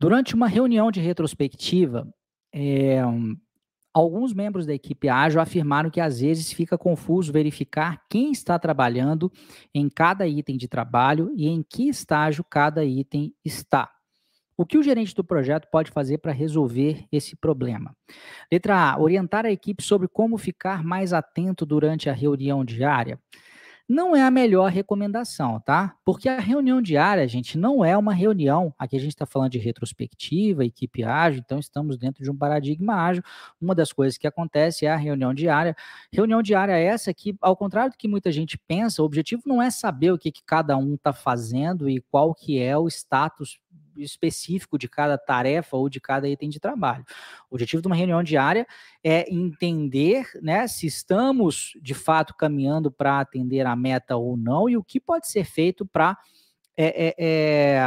Durante uma reunião de retrospectiva, é, alguns membros da equipe ágil afirmaram que às vezes fica confuso verificar quem está trabalhando em cada item de trabalho e em que estágio cada item está. O que o gerente do projeto pode fazer para resolver esse problema? Letra A: orientar a equipe sobre como ficar mais atento durante a reunião diária não é a melhor recomendação, tá? Porque a reunião diária, gente, não é uma reunião. Aqui a gente está falando de retrospectiva, equipe ágil, então estamos dentro de um paradigma ágil. Uma das coisas que acontece é a reunião diária. Reunião diária é essa que, ao contrário do que muita gente pensa, o objetivo não é saber o que, que cada um está fazendo e qual que é o status específico de cada tarefa ou de cada item de trabalho. O objetivo de uma reunião diária é entender né, se estamos de fato caminhando para atender a meta ou não e o que pode ser feito para é, é,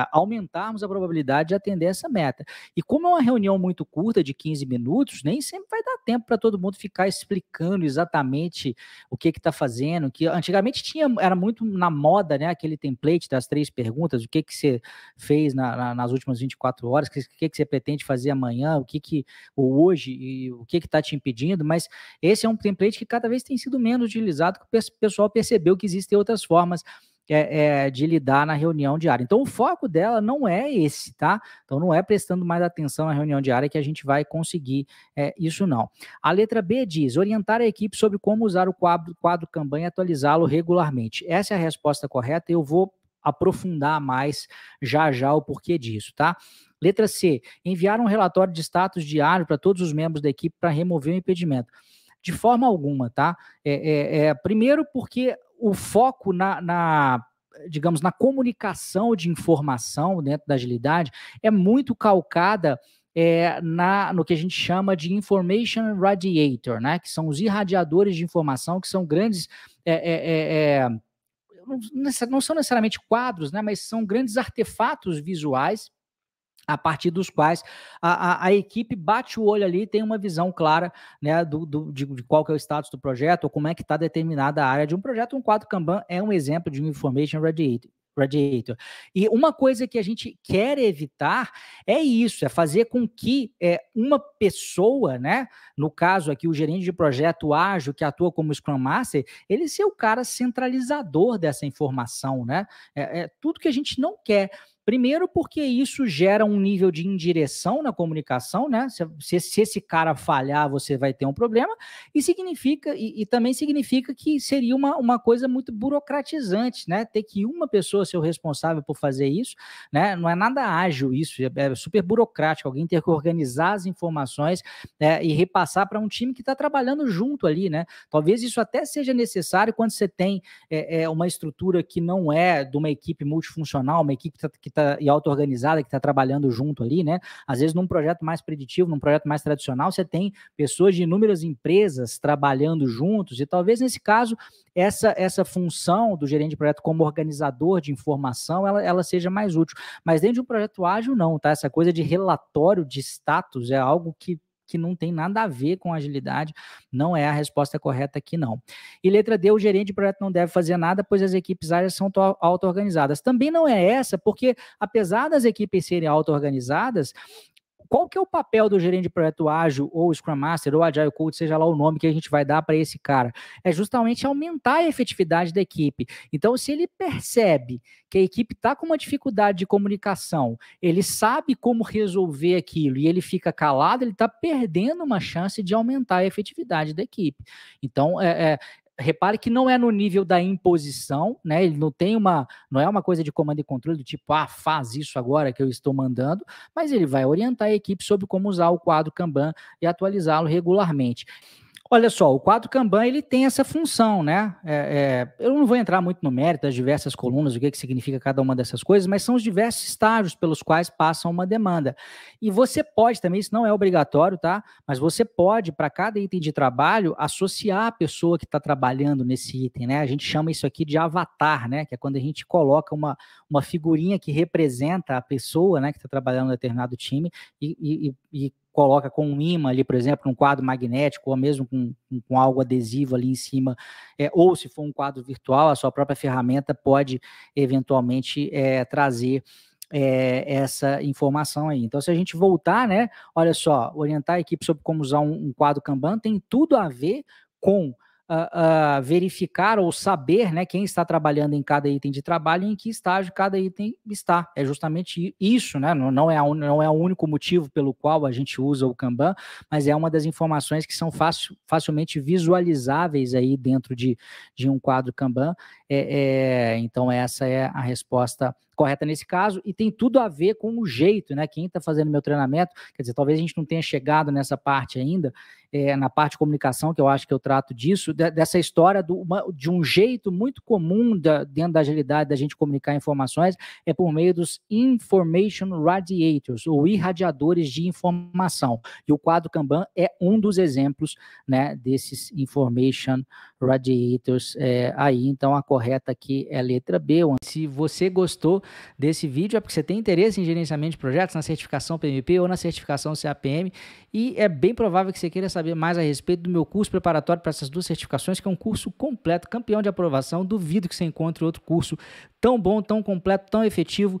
é, aumentarmos a probabilidade de atender essa meta. E como é uma reunião muito curta, de 15 minutos, nem sempre vai dar tempo para todo mundo ficar explicando exatamente o que está fazendo. Que antigamente tinha era muito na moda, né? Aquele template das três perguntas: o que que você fez na, na, nas últimas 24 horas, o que, que, que você pretende fazer amanhã, o que que ou hoje e o que que está te impedindo. Mas esse é um template que cada vez tem sido menos utilizado, que o pessoal percebeu que existem outras formas é, é, de lidar na reunião diária. Então, o foco dela não é esse, tá? Então, não é prestando mais atenção na reunião diária que a gente vai conseguir é, isso, não. A letra B diz: orientar a equipe sobre como usar o quadro, quadro campanha e atualizá-lo regularmente. Essa é a resposta correta. Eu vou aprofundar mais já já o porquê disso, tá? Letra C: enviar um relatório de status diário para todos os membros da equipe para remover o impedimento de forma alguma, tá? É, é, é, primeiro porque o foco na, na digamos, na comunicação de informação dentro da agilidade é muito calcada é, na, no que a gente chama de information radiator, né? Que são os irradiadores de informação, que são grandes. É, é, é, é não, não são necessariamente quadros, né, mas são grandes artefatos visuais a partir dos quais a, a, a, equipe bate o olho ali tem uma visão clara né, do, do de, de, qual que é o status do projeto ou como é que está determinada a área de um projeto. Um quadro Kanban é um exemplo de um Information Radiator. Radiator. E uma coisa que a gente quer evitar é isso, é fazer com que é, uma pessoa, né, no caso aqui o gerente de projeto ágil que atua como Scrum Master, ele ser o cara centralizador dessa informação, né? É, é tudo que a gente não quer. Primeiro, porque isso gera um nível de indireção na comunicação, né? Se, se esse cara falhar, você vai ter um problema, e significa, e, e, também significa que seria uma, uma coisa muito burocratizante, né? Ter que uma pessoa ser o responsável por fazer isso, né? Não é nada ágil isso, é, é super burocrático, alguém ter que organizar as informações né? e repassar para um time que está trabalhando junto ali, né? Talvez isso até seja necessário quando você tem é, é, uma estrutura que não é de uma equipe multifuncional, uma equipe que está e auto-organizada que está trabalhando junto ali, né? Às vezes, num projeto mais preditivo, num projeto mais tradicional, você tem pessoas de inúmeras empresas trabalhando juntos, e talvez nesse caso, essa, essa função do gerente de projeto como organizador de informação, ela, ela seja mais útil. Mas dentro de um projeto ágil, não, tá? Essa coisa de relatório de status é algo que que não tem nada a ver com agilidade, não é a resposta correta aqui, não. E letra D, o gerente de projeto não deve fazer nada, pois as equipes áreas são auto-organizadas. Também não é essa, porque apesar das equipes serem auto-organizadas, qual que é o papel do gerente de projeto ágil ou Scrum Master ou Agile Coach, seja lá o nome que a gente vai dar para esse cara? É justamente aumentar a efetividade da equipe. Então, se ele percebe que a equipe está com uma dificuldade de comunicação, ele sabe como resolver aquilo e ele fica calado, ele está perdendo uma chance de aumentar a efetividade da equipe. Então, é, é, repare que não é no nível da imposição, né? Ele não tem uma, não é uma coisa de comando e controle do tipo, ah, faz isso agora que eu estou mandando, mas ele vai orientar a equipe sobre como usar o quadro Kanban e atualizá-lo regularmente. Olha só, o quadro Kanban ele tem essa função, né? É, é, eu não vou entrar muito no mérito das diversas colunas, o que, é que significa cada uma dessas coisas, mas são os diversos estágios pelos quais passa uma demanda. E você pode também, isso não é obrigatório, tá? Mas você pode, para cada item de trabalho, associar a pessoa que está trabalhando nesse item, né? A gente chama isso aqui de avatar, né? Que é quando a gente coloca uma, uma figurinha que representa a pessoa, né, que está trabalhando em determinado time e, e, e coloca com um imã ali, por exemplo, um quadro magnético, ou mesmo com, com algo adesivo ali em cima, é, ou se for um quadro virtual, a sua própria ferramenta pode eventualmente é, trazer é, essa informação aí. Então, se a gente voltar, né, olha só, orientar a equipe sobre como usar um, um quadro Kanban tem tudo a ver com uh, uh, verificar ou saber né, quem está trabalhando em cada item de trabalho e em que estágio cada item está. É justamente isso, né? não, é não é o único motivo pelo qual a gente usa o Kanban, mas é uma das informações que são facil... facilmente visualizáveis aí dentro de, de um quadro Kanban. É, é... Então, essa é a resposta correta nesse caso e tem tudo a ver com o jeito, né? Quem está fazendo meu treinamento, quer dizer, talvez a gente não tenha chegado nessa parte ainda, é, na parte de comunicação, que eu acho que eu trato disso, de, dessa história do, uma, de um jeito muito comum da, dentro da agilidade da gente comunicar informações é por meio dos information radiators, ou irradiadores de informação. E o quadro Kanban é um dos exemplos né, desses information radiators é, aí. Então, a correta aqui é a letra B. Se você gostou desse vídeo, é porque você tem interesse em gerenciamento de projetos, na certificação PMP ou na certificação CAPM, e é bem provável que você queira saber saber mais a respeito do meu curso preparatório para essas duas certificações, que é um curso completo, campeão de aprovação. Duvido que você encontre outro curso tão bom, tão completo, tão efetivo,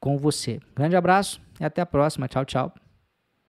com você. Grande abraço e até a próxima. Tchau, tchau.